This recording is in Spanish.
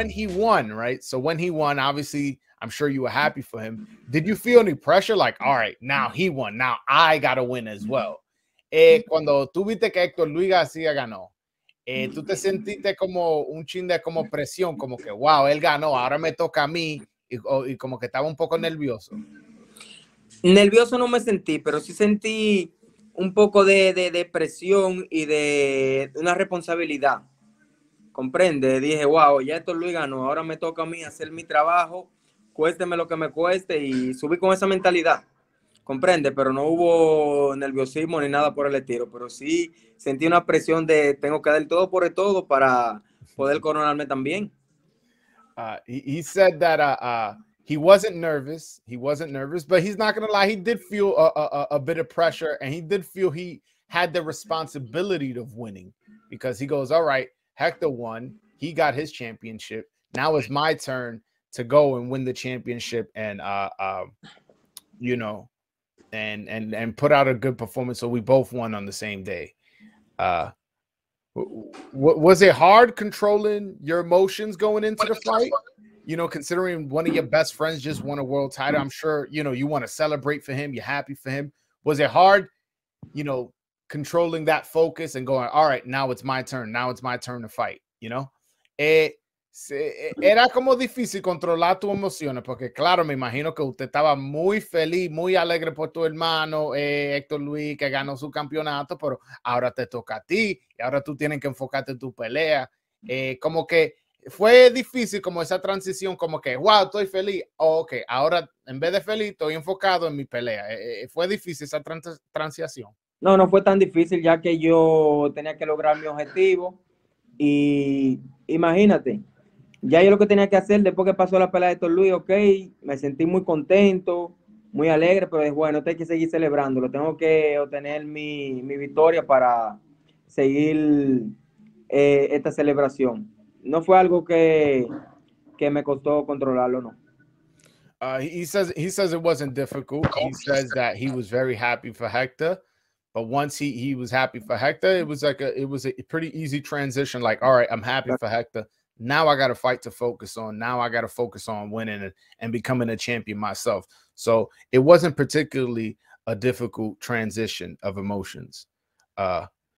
when he won, right? So when he won, obviously, I'm sure you were happy for him. Did you feel any pressure? Like, all right, now he won. Now I gotta win as mm-hmm. well. Eh, cuando tú viste que Héctor Luis García ganó, eh, mm-hmm. tú te sentiste como un chin de como presión, como que, wow, él ganó, ahora me toca a mí, y, y como que estaba un poco nervioso. Nervioso no me sentí, pero sí sentí un poco de, de, de presión y de una responsabilidad comprende, dije, wow, ya esto Luis ganó, ahora me toca a mí hacer mi trabajo, cuésteme lo que me cueste y subí con esa mentalidad, comprende, pero no hubo nerviosismo ni nada por el estilo, pero sí sentí una presión de tengo que dar todo por el todo para poder coronarme también. Uh, he, he, said that uh, uh, he wasn't nervous. He wasn't nervous, but he's not gonna lie. He did feel a, a, a bit of pressure, and he did feel he had the responsibility of winning because he goes, "All right, Hector won. He got his championship. Now it's my turn to go and win the championship and uh, uh you know and and and put out a good performance so we both won on the same day uh was it hard controlling your emotions going into the fight you know considering one of your best friends just won a world title i'm sure you know you want to celebrate for him you're happy for him was it hard you know controlling that focus and going, all right, now it's my turn, now it's my turn to fight, you know? Eh, e, era como difícil controlar tus emociones, porque claro, me imagino que usted estaba muy feliz, muy alegre por tu hermano eh, Héctor Luis, que ganó su campeonato, pero ahora te toca a ti y ahora tú tienes que enfocarte en tu pelea. Eh, como que fue difícil como esa transición, como que, wow, estoy feliz. Oh, ok, ahora en vez de feliz, estoy enfocado en mi pelea. fue difícil esa transición. No, no fue tan difícil ya que yo tenía que lograr mi objetivo y imagínate, ya yo lo que tenía que hacer después que pasó la pelea de Luis, ok, me sentí muy contento, muy alegre, pero es bueno, tengo que seguir celebrándolo, tengo que obtener mi, victoria para seguir eh, esta celebración. No fue algo que, que me costó controlarlo, no. Uh, he says he says it wasn't difficult. He says that he was very happy for Hector. But once he he was happy for Hector, it mm-hmm. was like a it was a pretty easy transition. Like, all right, I'm happy for Hector. Now I got a fight to focus on. Now I got to focus on winning and, and becoming a champion myself. So it wasn't particularly a difficult transition of emotions. Uh,